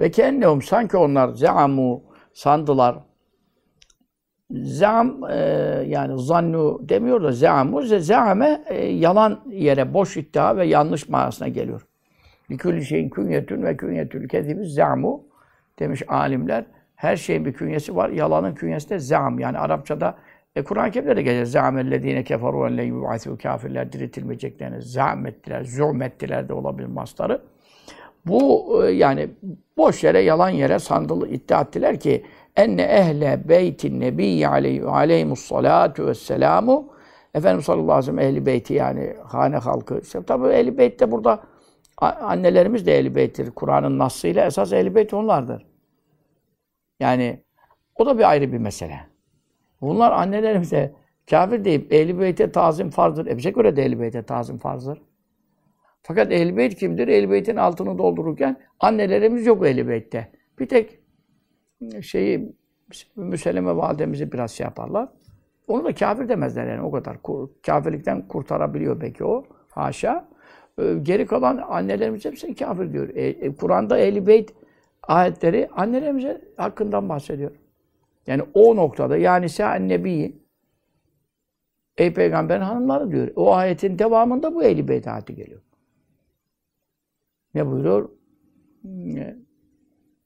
Ve kennehum sanki onlar zeamu sandılar. Zam e, yani zannu demiyor da zamu zame e, yalan yere boş iddia ve yanlış manasına geliyor. Bir şeyin künyetün ve künyetül kezimiz zamu demiş alimler. Her şeyin bir künyesi var. Yalanın künyesi de zam. Yani Arapçada e, Kur'an-ı Kerim'de de gelir. Zâmellezîne keferû en kafirler diriltilmeyeceklerini zâmettiler, zûmettiler de olabilir masları. Bu e, yani boş yere, yalan yere sandalı iddia ettiler ki enne ehle beytin nebiyyi aleyhi aleyhimussalatu vesselamu Efendimiz sallallahu aleyhi ve sellem ehli beyti yani hane halkı. İşte tabi ehli beyt de burada annelerimiz de ehli beyttir. Kur'an'ın nasıyla esas ehli beyt onlardır. Yani o da bir ayrı bir mesele. Bunlar annelerimize kafir deyip ehli beyte tazim farzdır. E bize göre de ehli beyte tazim farzdır. Fakat ehl Beyt kimdir? ehl Beyt'in altını doldururken annelerimiz yok ehl Beyt'te. Bir tek şeyi Müseleme validemizi biraz şey yaparlar. Onu da kafir demezler yani o kadar. Kafirlikten kurtarabiliyor belki o. Haşa. Ee, geri kalan annelerimiz hepsini kafir diyor. E, e, Kur'an'da ehl Beyt ayetleri annelerimize hakkından bahsediyor. Yani o noktada yani sen nebi ey peygamberin hanımları diyor. O ayetin devamında bu ehl Beyt ayeti geliyor. Ne buyuruyor?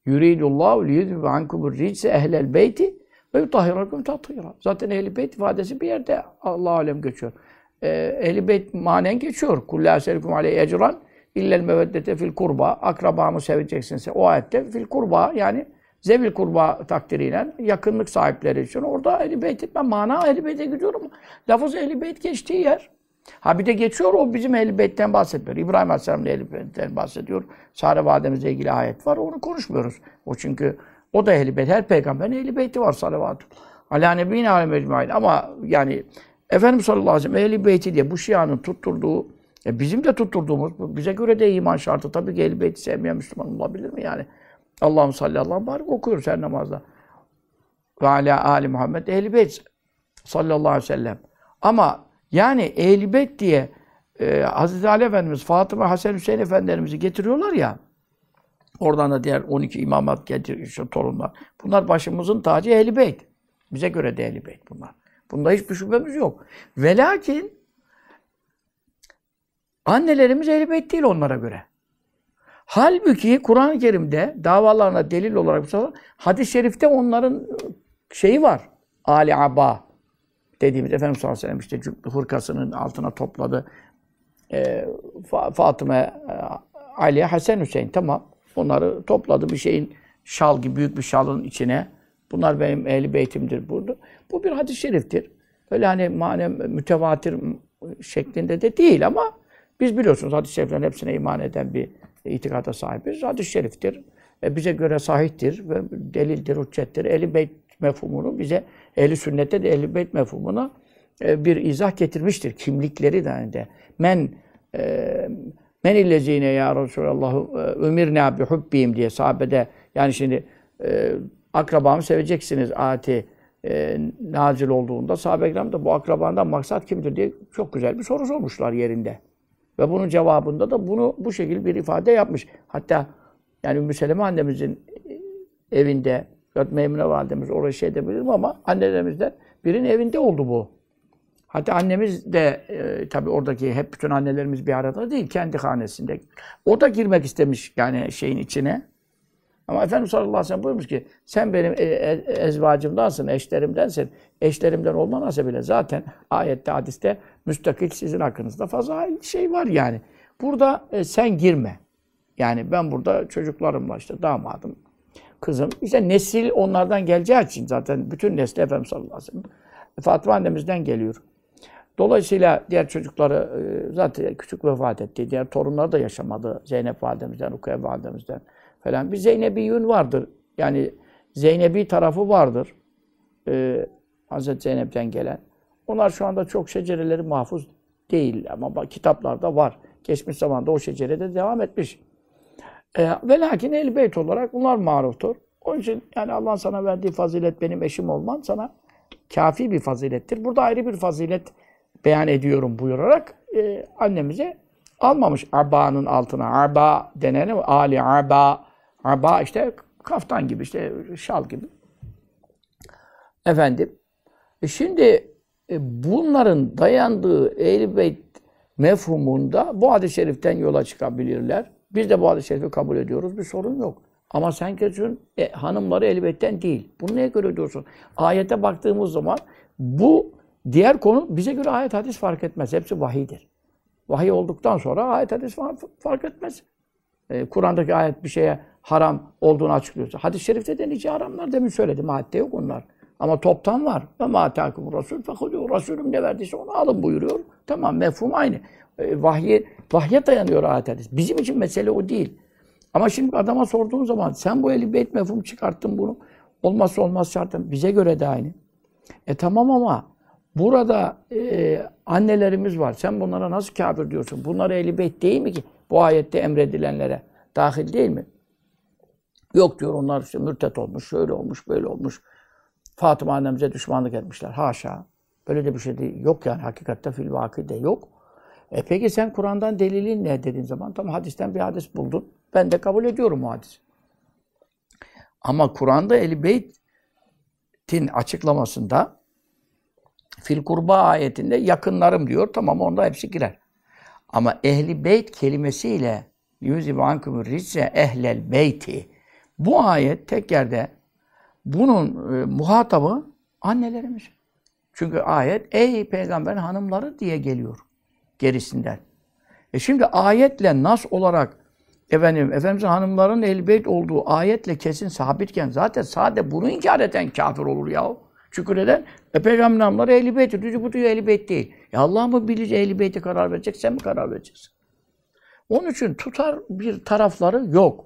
Yuridullahu liyudhibe ankumur rijse ehlel beyti ve yutahhirakum tathira. Zaten ehli beyt ifadesi bir yerde Allah alem geçiyor. Ee, i beyt manen geçiyor. Kullu eselikum aleyhi ecran illel meveddete fil kurba. Akrabamı seveceksinse o ayette fil kurba yani zevil kurba takdiriyle yakınlık sahipleri için orada ehli beyt ben mana ehli beyte gidiyorum. Lafız ehli beyt geçtiği yer. Ha bir de geçiyor o bizim elbette'n i bahsetmiyor. İbrahim Aleyhisselam'ın elbette'n bahsediyor. Sare vademizle ilgili ayet var. Onu konuşmuyoruz. O çünkü o da ehl Her peygamberin ehl var salavatü. Ala nebine alem ecmain. Ama yani Efendimiz sallallahu aleyhi ve sellem Ehl-i Beyt'i diye bu şianın tutturduğu e bizim de tutturduğumuz, bize göre de iman şartı. Tabii ki Ehl-i Beyt'i sevmeyen Müslüman olabilir mi yani? Allah'ım salli Allah'ım barik okuyoruz her namazda. Ve ala Ali Muhammed ehl Beyt sallallahu aleyhi ve sellem. Ama yani elbet diye e, Hazreti Ali Efendimiz, Fatıma Hasan Hüseyin Efendilerimizi getiriyorlar ya. Oradan da diğer 12 imamat getiriyor, işte torunlar. Bunlar başımızın tacı elbet. Bize göre de elbet bunlar. Bunda hiçbir şüphemiz yok. Velakin annelerimiz elbet değil onlara göre. Halbuki Kur'an-ı Kerim'de davalarına delil olarak hadis-i şerifte onların şeyi var. Ali Aba dediğimiz Efendimiz sallallahu aleyhi ve sellem işte hırkasının altına topladı. E, Fatıma, e, Ali, Hasan, Hüseyin tamam. bunları topladı bir şeyin şal gibi büyük bir şalın içine. Bunlar benim ehli beytimdir burada. Bu bir hadis-i şeriftir. Öyle hani manem mütevatir şeklinde de değil ama biz biliyorsunuz hadis-i şeriflerin hepsine iman eden bir itikada sahibiz. Hadis-i şeriftir. E, bize göre sahiptir ve delildir, hüccettir. Ehli beyt mefhumunu bize eli sünnette de ehli beyt mefhumuna e, bir izah getirmiştir. Kimlikleri de hani de. Men e, men illezine ya Resulallahu ümirna e, bi hubbihim diye sahabede yani şimdi e, akrabamı seveceksiniz ayeti e, nazil olduğunda sahabe kiram da bu akrabandan maksat kimdir diye çok güzel bir soru sormuşlar yerinde. Ve bunun cevabında da bunu bu şekilde bir ifade yapmış. Hatta yani Ümmü Seleme annemizin evinde Meymune validemiz orayı şey demedim ama annelerimizden birinin evinde oldu bu. Hatta annemiz de e, tabii oradaki hep bütün annelerimiz bir arada değil, kendi hanesinde. O da girmek istemiş yani şeyin içine. Ama Efendimiz sallallahu aleyhi ve sellem buyurmuş ki sen benim e, e, ezvacımdansın, eşlerimdensin. Eşlerimden olmanasa bile zaten ayette, hadiste müstakil sizin hakkınızda fazla şey var yani. Burada e, sen girme. Yani ben burada çocuklarımla işte damadım, kızım. İşte nesil onlardan geleceği için zaten bütün nesli Efendimiz sallallahu aleyhi ve sellem. Fatıma annemizden geliyor. Dolayısıyla diğer çocukları e, zaten küçük vefat etti. Diğer torunları da yaşamadı. Zeynep validemizden, Rukiye validemizden falan. Bir Zeynebi yün vardır. Yani Zeynebi tarafı vardır. Ee, Hazreti Zeynep'ten gelen. Onlar şu anda çok şecereleri mahfuz değil ama kitaplarda var. Geçmiş zamanda o şecere de devam etmiş. E, ve lakin el beyt olarak bunlar maruftur. Onun için yani Allah'ın sana verdiği fazilet benim eşim olman sana kafi bir fazilettir. Burada ayrı bir fazilet beyan ediyorum buyurarak e, annemize almamış aba'nın altına. Aba denene Ali aba. Aba işte kaftan gibi işte şal gibi. Efendim e şimdi e, bunların dayandığı Ehl-i Beyt mefhumunda bu hadis-i şeriften yola çıkabilirler. Biz de bu hadis-i şerifi kabul ediyoruz. Bir sorun yok. Ama sen kötüsün, e, hanımları elbette değil. Bunu neye göre diyorsun? Ayete baktığımız zaman bu diğer konu bize göre ayet hadis fark etmez. Hepsi vahiydir. Vahiy olduktan sonra ayet hadis fark etmez. E, Kur'an'daki ayet bir şeye haram olduğunu açıklıyorsa. Hadis-i şerifte de nice haramlar demin söyledim. Madde yok onlar. Ama toptan var. Ve ma takum rasul fekudu rasulüm ne verdiyse onu alın buyuruyor. Tamam mefhum aynı. E, vahyi, vahye dayanıyor ayet hadis. Bizim için mesele o değil. Ama şimdi adama sorduğun zaman sen bu eli beyt mefhum çıkarttın bunu. Olmazsa olmaz şartın. Bize göre de aynı. E tamam ama burada e, annelerimiz var. Sen bunlara nasıl kafir diyorsun? Bunlar eli beyt değil mi ki? Bu ayette emredilenlere dahil değil mi? Yok diyor onlar işte mürtet olmuş, şöyle olmuş, böyle olmuş. Fatıma annemize düşmanlık etmişler. Haşa. Böyle de bir şey değil. yok yani hakikatte fil vakide yok. E peki sen Kur'an'dan delilin ne dediğin zaman tam hadisten bir hadis buldun. Ben de kabul ediyorum o hadisi. Ama Kur'an'da Ehl-i Beyt'in açıklamasında fil kurba ayetinde yakınlarım diyor. Tamam onda hepsi girer. Ama ehli beyt kelimesiyle yüz ibankümür risse ehlel beyti bu ayet tek yerde bunun e, muhatabı annelerimiz. Çünkü ayet ey peygamber hanımları diye geliyor gerisinden. E şimdi ayetle nas olarak efendim Efendimiz'in hanımların elbet olduğu ayetle kesin sabitken zaten sade bunu inkar eden kafir olur ya. Çünkü neden? E peygamberin hanımları ehli beyti. Düzü bu diyor ehli beyt değil. E Allah mı bilecek ehli karar verecek, sen mi karar vereceksin? Onun için tutar bir tarafları yok.